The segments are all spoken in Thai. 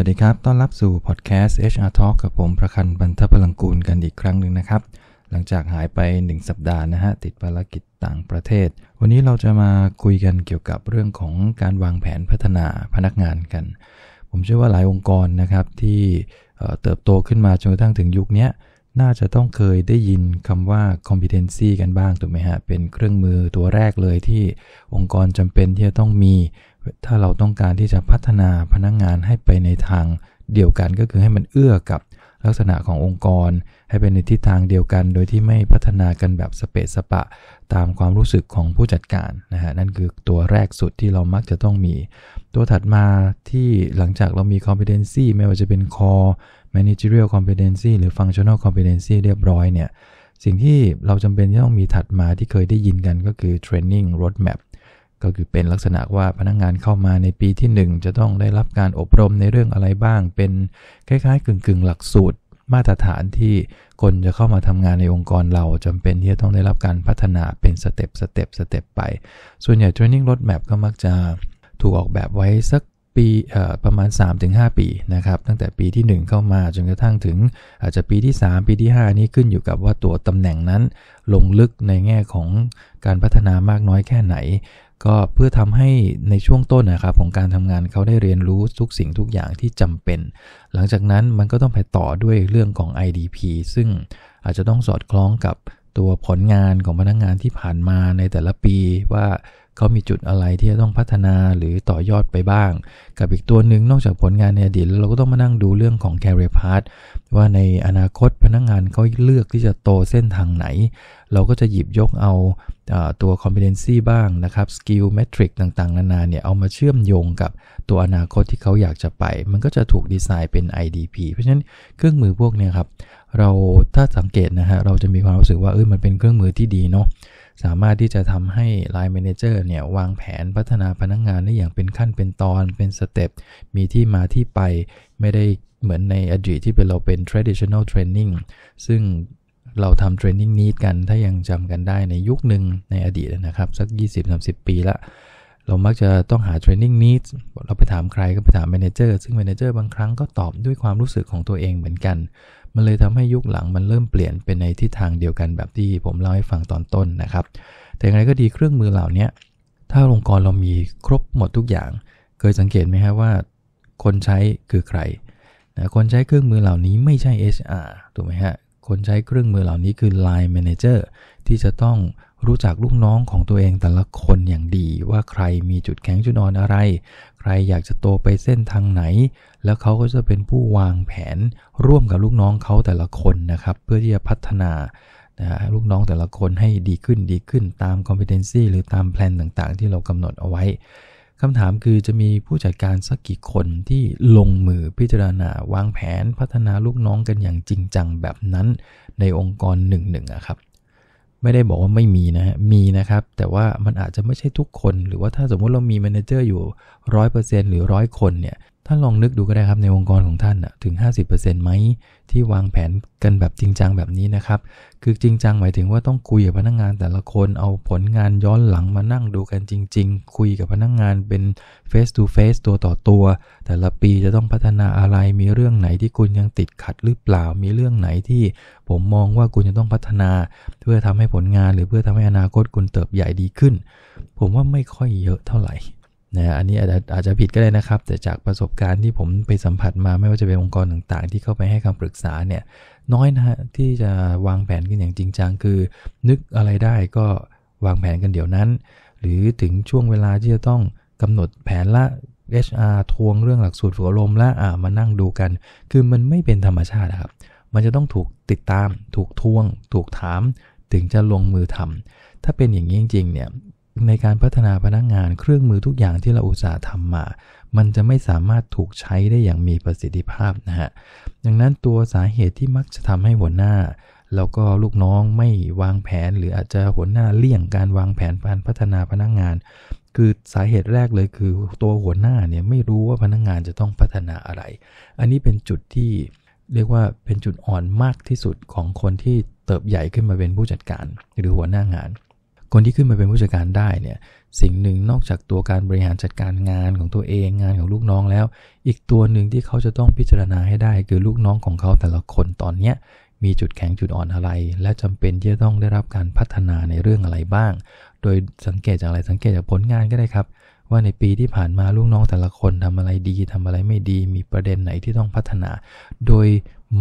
วัสดีครับ ต้อนรับสู่พอดแคสต์ HR Talk กับผมประคันบรรทพลังกูลกันอีกครั้งหนึ่งนะครับ หลังจากหายไป 1 สัปดาห์นะฮะ ติดภารกิจต่างประเทศ วันนี้เราจะมาคุยกันเกี่ยวกับเรื่องของการวางแผนพัฒนาพนักงานกัน ผมเชื่อว่าหลายองค์กรนะครับ ที่เติบโตขึ้นมาจนกระทั่งถึงยุคนี้น่าจะต้องเคยได้ยินคำว่า competency กันบ้างถูกไหมฮะ เป็นเครื่องมือตัวแรกเลยที่องค์กรจำเป็นที่จะต้องมีถ้าเราต้องการที่จะพัฒนาพนักงงานให้ไปในทางเดียวกัน ก็คือให้มันเอื้อกับลักษณะขององค์กร ให้เป็นในทิศทางเดียวกัน โดยที่ไม่พัฒนากันแบบสเปซสปะ ตามความรู้สึกของผู้จัดการนะฮะนั่นคือตัวแรกสุดที่เรามักจะต้องมี ตัวถัดมาที่หลังจากเรามี competency ไม่ว่าจะเป็น core managerial competency หรือ functional competency เรียบร้อยเนี่ยสิ่งที่เราจำเป็นที่ต้องมีถัดมาที่เคยได้ยินกันก็คือ training roadmap ก็คือเป็นลักษณะว่าพนักงงานเข้ามาในปีที่ 1 จะต้องได้รับการอบรมในเรื่องอะไรบ้าง เป็นคล้ายๆกึ่งๆ หลักสูตรมาตรฐานที่คนจะเข้ามาทำงานในองค์กรเราจำเป็นที่จะต้องได้รับการพัฒนาเป็นสเต็ปสเต็ปสเต็ปไป ส่วนใหญ่ Training Roadmap ก็มักจะถูกออกแบบไว้สักปีประมาณ 3-5 ปีนะครับ ตั้งแต่ปีที่ 1 เข้ามาจนกระทั่งถึงอาจจะปีที่ 3 ปีที่ 5 นี้ขึ้นอยู่กับว่าตัวตำแหน่งนั้น ลงลึกในแง่ของการพัฒนามากน้อยแค่ไหนก็เพื่อทำให้ในช่วงต้นนะครับของการทำงานเขาได้เรียนรู้ทุกสิ่งทุกอย่างที่จำเป็น หลังจากนั้นมันก็ต้องไปต่อด้วยเรื่องของ IDP ซึ่งอาจจะต้องสอดคล้องกับตัวผลงานของพนักงงานที่ผ่านมาในแต่ละปีว่าเขามีจุดอะไรที่จะต้องพัฒนาหรือต่อยอดไปบ้าง กับอีกตัวหนึ่งนอกจากผลงานในอดีตแล้วเราก็ต้องมานั่งดูเรื่องของ career path ว่าในอนาคตพนักงงานเขาเลือกที่จะโตเส้นทางไหน เราก็จะหยิบยกเอาตัว competency บ้างนะครับ skill metric ต่างๆนานาเนี่ยเอามาเชื่อมโยงกับตัวอนาคตที่เขาอยากจะไป มันก็จะถูกดีไซน์เป็น IDP เพราะฉะนั้นเครื่องมือพวกนี้ครับเราถ้าสังเกตนะฮะเราจะมีความรู้สึกว่าเออมันเป็นเครื่องมือที่ดีเนาะ สามารถที่จะทำให้ Line Manager เนี่ย วางแผนพัฒนาพนักงงานได้อย่างเป็นขั้นเป็นตอน เป็นสเต็ป มีที่มาที่ไป ไม่ได้เหมือนในอดีตที่เป็นเราเป็น traditional training ซึ่งเราทำเทรนนิ่งนี้กัน ถ้ายังจำกันได้ในยุคหนึ่งในอดีตนะครับ สัก 20-30 ปีละ เรามักจะต้องหาเทรนนิ่งนี้เราไปถามใครก็ไปถามแมเนเจอร์ ซึ่งแมเนเจอร์บางครั้งก็ตอบด้วยความรู้สึกของตัวเองเหมือนกันมันเลยทำให้ยุคหลังมันเริ่มเปลี่ยนเป็นในทิศทางเดียวกันแบบที่ผมเล่าให้ฟังตอนต้นนะครับ แต่อย่างไรก็ดีเครื่องมือเหล่านี้ถ้าองค์กรเรามีครบหมดทุกอย่างเคยสังเกตไหมคับว่า คนใช้คือใครนะคนใช้เครื่องมือเหล่านี้ไม่ใช่ HR ถูกไหมฮะคนใช้เครื่องมือเหล่านี้คือ Line Manager ที่จะต้องรู้จักลูกน้องของตัวเอง แต่ละคนอย่างดีว่าใครมีจุดแข็งจุดอ่อนอะไรใคร อยากจะโตไปเส้นทางไหน แล้วเขาก็จะเป็นผู้วางแผนร่วมกับลูกน้องเขาแต่ละคนนะครับ เพื่อที่จะพัฒนาลูกน้องแต่ละคนให้ดีขึ้นดีขึ้นตาม competency หรือตามแผนต่างๆ ที่เรากำหนดเอาไว้ คำถามคือจะมีผู้จัดการสักกี่คนที่ลงมือพิจารณา วางแผนพัฒนาลูกน้องกันอย่างจริงจังแบบนั้น ในองค์กรหนึ่งๆนะครับไม่ได้บอกว่าไม่มีนะฮะมีนะครับ แต่ว่ามันอาจจะไม่ใช่ทุกคน หรือว่าถ้าสมมุติเรามีแมเนเจอร์อยู่ร้อยเปอร์เซ็นหรือร้อยคนเนี่ยท่านลองนึกดูก็ได้ครับในองค์กรของท่านถึง 50%ไหมที่วางแผนกันแบบจริงจังแบบนี้นะครับ คือจริงจังหมายถึงว่าต้องคุยกับพนักงงานแต่ละคนเอาผลงานย้อนหลังมานั่งดูกันจริง ๆ คุยกับพนักงงานเป็น face to face ตัวต่อตัว แต่ละปีจะต้องพัฒนาอะไรมีเรื่องไหนที่คุณยังติดขัดหรือเปล่ามีเรื่องไหนที่ ผมมองว่าคุณจะต้องพัฒนาเพื่อทำให้ผลงานหรือเพื่อทำให้อนาคตคุณเติบใหญ่ดีขึ้น ผมว่าไม่ค่อยเยอะเท่าไหร่นะอันนี้อาจจะอาจจะผิดก็ได้นะครับ แต่จากประสบการณ์ที่ผมไปสัมผัสมา ไม่ว่าจะเป็นองค์กรต่างๆ ที่เข้าไปให้คำปรึกษาเนี่ยน้อยนะฮะที่จะวางแผนกันอย่างจริงจัง คือ นึกอะไรได้ก็วางแผนกันเดี๋ยวนั้น หรือถึงช่วงเวลาที่จะต้องกำหนดแผนละ HR ทวงเรื่องหลักสูตรฝึกอารมณ์ละอ่ามานั่งดูกัน คือมันไม่เป็นธรรมชาติครับ มันจะต้องถูกติดตามถูกทวงถูกถาม ถึงจะลงมือทำ ถ้าเป็นอย่างนี้จริงๆเนี่ยในการพัฒนาพนักงงาน เครื่องมือทุกอย่างที่เราอุตสาห์ทำมา มันจะไม่สามารถถูกใช้ได้อย่างมีประสิทธิภาพนะฮะ ดังนั้นตัวสาเหตุที่มักจะทำให้หัวหน้าแล้วก็ลูกน้องไม่วางแผน หรืออาจจะหัวหน้าเลี่ยงการวางแผนการพัฒนาพนักงงาน คือสาเหตุแรกเลยคือตัวหัวหน้าเนี่ยไม่รู้ว่าพนักงงานจะต้องพัฒนาอะไร อันนี้เป็นจุดที่เรียกว่าเป็นจุดอ่อนมากที่สุดของคนที่เติบใหญ่ขึ้นมาเป็นผู้จัดการหรือหัวหน้างานคนที่ขึ้นมาเป็นผู้จัดการได้เนี่ยสิ่งหนึ่งนอกจากตัวการบริหารจัดการงานของตัวเองงานของลูกน้องแล้ว อีกตัวหนึ่งที่เขาจะต้องพิจารณาให้ได้ คือลูกน้องของเขาแต่ละคนตอนเนี้ยมีจุดแข็งจุดอ่อนอะไร และจำเป็นที่จะต้องได้รับการพัฒนาในเรื่องอะไรบ้าง โดยสังเกตจากอะไรสังเกตจากผลงานก็ได้ครับว่าในปีที่ผ่านมาลูกน้องแต่ละคนทำอะไรดีทำอะไรไม่ดี มีประเด็นไหนที่ต้องพัฒนา โดย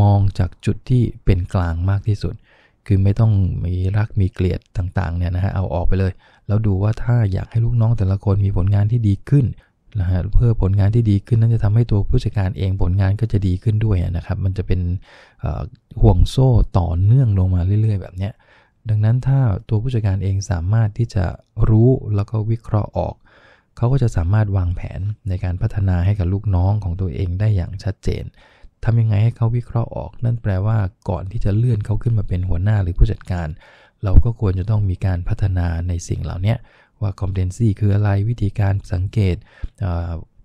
มองจากจุดที่เป็นกลางมากที่สุดคือไม่ต้องมีรักมีเกลียดต่างๆเนี่ยนะฮะเอาออกไปเลย แล้วดูว่าถ้าอยากให้ลูกน้องแต่ละคนมีผลงานที่ดีขึ้นนะฮะเพื่อผลงานที่ดีขึ้นนั่นจะทำให้ตัวผู้จัดการเองผลงานก็จะดีขึ้นด้วยนะครับมันจะเป็นห่วงโซ่ต่อเนื่องลงมาเรื่อย ๆแบบเนี้ยดังนั้นถ้าตัวผู้จัดการเองสามารถที่จะรู้แล้วก็วิเคราะห์ออกเขาก็จะสามารถวางแผนในการพัฒนาให้กับลูกน้องของตัวเองได้อย่างชัดเจนทำยังไงให้เขาวิเคราะห์ออก นั่นแปลว่าก่อนที่จะเลื่อนเขาขึ้นมาเป็นหัวหน้าหรือผู้จัดการ เราก็ควรจะต้องมีการพัฒนาในสิ่งเหล่านี้ว่า competency คืออะไรวิธีการสังเกต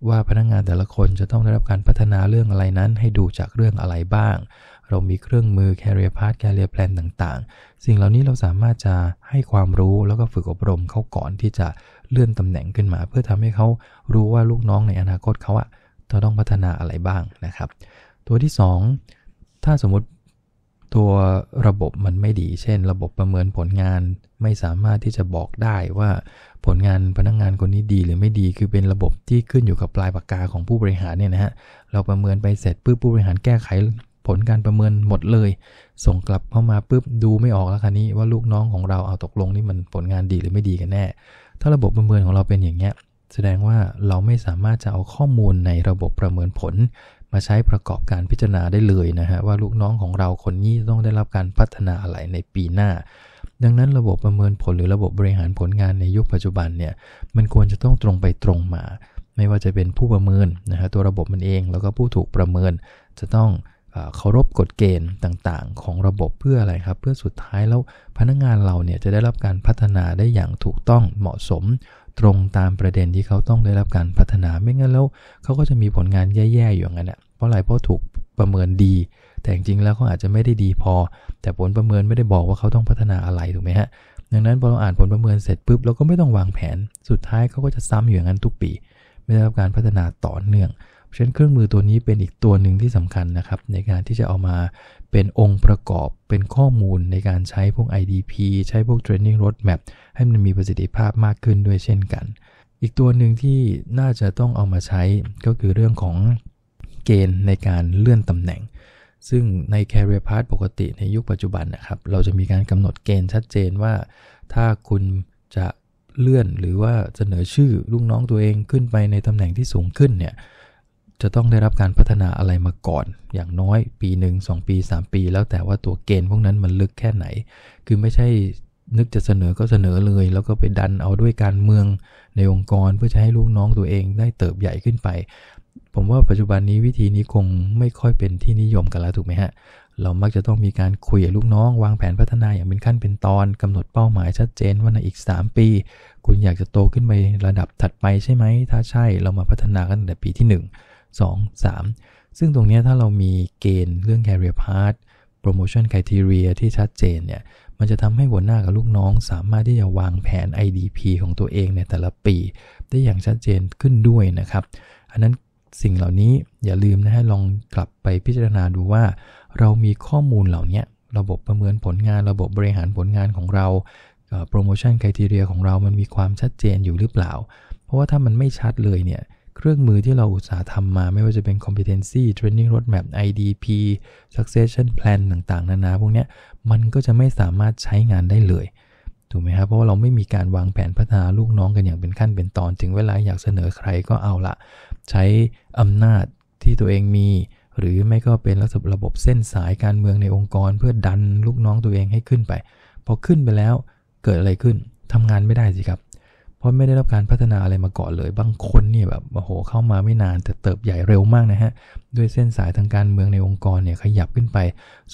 ว่าพนักงงานแต่ละคนจะต้องได้รับการพัฒนาเรื่องอะไรนั้น ให้ดูจากเรื่องอะไรบ้าง เรามีเครื่องมือ career path career plan ต่าง ๆ สิ่งเหล่านี้เราสามารถจะให้ความรู้แล้วก็ฝึกอบรมเขาก่อนที่จะเลื่อนตำแหน่งขึ้นมา เพื่อทำให้เขารู้ว่าลูกน้องในอนาคตเขาอะจะต้องพัฒนาอะไรบ้างนะครับตัวที่ 2 ถ้าสมมติตัวระบบมันไม่ดี เช่น ระบบประเมินผลงานไม่สามารถที่จะบอกได้ว่าผลงานพนักงงานคนนี้ดีหรือไม่ดีคือเป็นระบบที่ขึ้นอยู่กับปลายปากกาของผู้บริหารเนี่ยนะฮะ เราประเมินไปเสร็จปุ๊บผู้บริหารแก้ไข ผลการประเมินหมดเลย ส่งกลับเข้ามาปุ๊บดูไม่ออกแล้วคันนี้ว่าลูกน้องของเราเอาตกลงนี่มันผลงานดีหรือไม่ดีกันแน่ ถ้าระบบประเมินของเราเป็นอย่างเงี้ย แสดงว่าเราไม่สามารถจะเอาข้อมูลในระบบประเมินผลมาใช้ประกอบการพิจารณาได้เลยนะฮะว่าลูกน้องของเราคนนี้ต้องได้รับการพัฒนาอะไรในปีหน้า ดังนั้นระบบประเมินผลหรือระบบบริหารผลงานในยุคปัจจุบันเนี่ยมันควรจะต้องตรงไปตรงมา ไม่ว่าจะเป็นผู้ประเมินนะฮะตัวระบบมันเองแล้วก็ผู้ถูกประเมินจะต้องเคารพกฎเกณฑ์ต่างๆ ของระบบเพื่ออะไรครับเพื่อสุดท้ายแล้วพนักงานเราเนี่ยจะได้รับการพัฒนาได้อย่างถูกต้องเหมาะสม ตรงตามประเด็นที่เขาต้องได้รับการพัฒนา ไม่งั้นแล้วเขาก็จะมีผลงานแย่ๆอยู่อย่างนั้นแหะเพราะอะไรเพราะถูกประเมินดี แต่จริงๆแล้วเขาอาจจะไม่ได้ดีพอ แต่ผลประเมินไม่ได้บอกว่าเขาต้องพัฒนาอะไร ถูกไหมฮะ ดังนั้นพอเราอ่านผลประเมินเสร็จปุ๊บ เราก็ไม่ต้องวางแผน สุดท้ายเขาก็จะซ้ำอยู่อย่างนั้นทุกปี ไม่ได้รับการพัฒนาต่อเนื่อง เช่นเครื่องมือตัวนี้เป็นอีกตัวหนึ่งที่สำคัญนะครับในการที่จะเอามาเป็นองค์ประกอบ เป็นข้อมูลในการใช้พวก IDP ใช้พวก Training Roadmap ให้มันมีประสิทธิภาพมากขึ้นด้วยเช่นกัน อีกตัวหนึ่งที่น่าจะต้องเอามาใช้ก็คือเรื่องของเกณฑ์ในการเลื่อนตำแหน่ง ซึ่งใน Career Path ปกติในยุคปัจจุบันนะครับ เราจะมีการกำหนดเกณฑ์ชัดเจนว่า ถ้าคุณจะเลื่อนหรือว่าเสนอชื่อ ลูกน้องตัวเองขึ้นไปในตำแหน่งที่สูงขึ้นเนี่ย จะต้องได้รับการพัฒนาอะไรมาก่อน อย่างน้อยปีหนึ่งสองปีสามปี แล้วแต่ว่าตัวเกณฑ์พวกนั้นมันลึกแค่ไหน คือไม่ใช่นึกจะเสนอก็เสนอเลย แล้วก็ไปดันเอาด้วยการเมืองในองค์กรเพื่อจะให้ลูกน้องตัวเอง ได้เติบใหญ่ขึ้นไปผมว่าปัจจุบันนี้วิธีนี้คงไม่ค่อยเป็นที่นิยมกันแล้วถูกไหมฮะ เรามักจะต้องมีการคุยกับลูกน้อง วางแผนพัฒนาอย่างเป็นขั้นเป็นตอนกำหนดเป้าหมายชัดเจนว่าในอีก 3 ปี คุณอยากจะโตขึ้นไประดับถัดไปใช่ไหม ถ้าใช่เรามาพัฒนากันแต่ปีที่ 1 2 3 ซึ่งตรงนี้ถ้าเรามีเกณฑ์เรื่อง career path promotion criteria ที่ชัดเจนเนี่ยมันจะทำให้หัวหน้ากับลูกน้องสามารถที่จะวางแผน IDP ของตัวเองในแต่ละปี ได้อย่างชัดเจนขึ้นด้วยนะครับอันนั้นสิ่งเหล่านี้อย่าลืมนะฮะ ลองกลับไปพิจารณาดูว่า เรามีข้อมูลเหล่านี้ ระบบประเมินผลงาน ระบบบริหารผลงานของเรา โปรโมชั่นคุณทีเรียของเรา มันมีความชัดเจนอยู่หรือเปล่า เพราะว่าถ้ามันไม่ชัดเลยเนี่ย เครื่องมือที่เราอุตสาห์ทำมาไม่ว่าจะเป็น competency training roadmap IDP succession plan ต่างๆ นานาพวกนี้มันก็จะไม่สามารถใช้งานได้เลย ถูกไหมครับเพราะว่าเราไม่มีการวางแผนพัฒนาลูกน้องกันอย่างเป็นขั้นเป็นตอนถึงเวลาอยากเสนอใครก็เอาละใช้อำนาจที่ตัวเองมี หรือไม่ก็เป็นระบบระบบเส้นสายการเมืองในองค์กร เพื่อดันลูกน้องตัวเองให้ขึ้นไปพอขึ้นไปแล้วเกิดอะไรขึ้น ทำงานไม่ได้สิครับ เพราะไม่ได้รับการพัฒนาอะไรมาก่อนเลยบางคนนี่แบบโอ้โหเข้ามาไม่นานแต่เติบใหญ่เร็วมากนะฮะด้วยเส้นสายทางการเมืองในองค์กรเนี่ยขยับขึ้นไป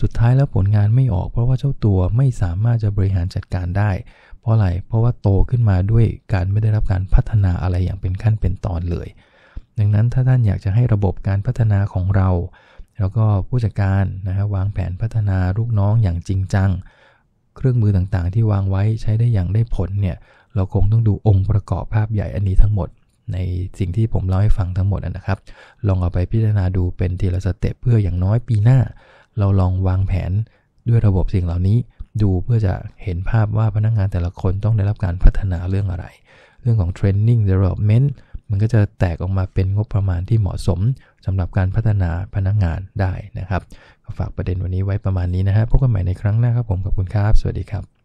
สุดท้ายแล้วผลงานไม่ออก เพราะว่าเจ้าตัวไม่สามารถจะบริหารจัดการได้ เพราะอะไรเพราะว่าโตขึ้นมาด้วยการไม่ได้รับการพัฒนาอะไรอย่างเป็นขั้นเป็นตอนเลยดังนั้นถ้าท่านอยากจะให้ระบบการพัฒนาของเรา แล้วก็ผู้จัดการนะฮะวางแผนพัฒนาลูกน้องอย่างจริงจังเครื่องมือต่างๆ ที่วางไว้ใช้ได้อย่างได้ผลเนี่ยเราคงต้องดูองค์ประกอบภาพใหญ่อันนี้ทั้งหมด ในสิ่งที่ผมเล่าให้ฟังทั้งหมดนะครับ ลองเอาไปพิจารณาดูเป็นทีละสเต็ปเพื่ออย่างน้อยปีหน้า เราลองวางแผนด้วยระบบสิ่งเหล่านี้ดูเพื่อจะเห็นภาพว่าพนักงงานแต่ละคนต้องได้รับการพัฒนาเรื่องอะไร เรื่องของเทรนนิ่งเดเวล็อปเมนตมันก็จะแตกออกมาเป็นงบประมาณที่เหมาะสมสำหรับการพัฒนาพนักงานได้นะครับก็ฝากประเด็นวันนี้ไว้ประมาณนี้นะฮะ พบกันใหม่ในครั้งหน้าครับผม ขอบคุณครับ สวัสดีครับ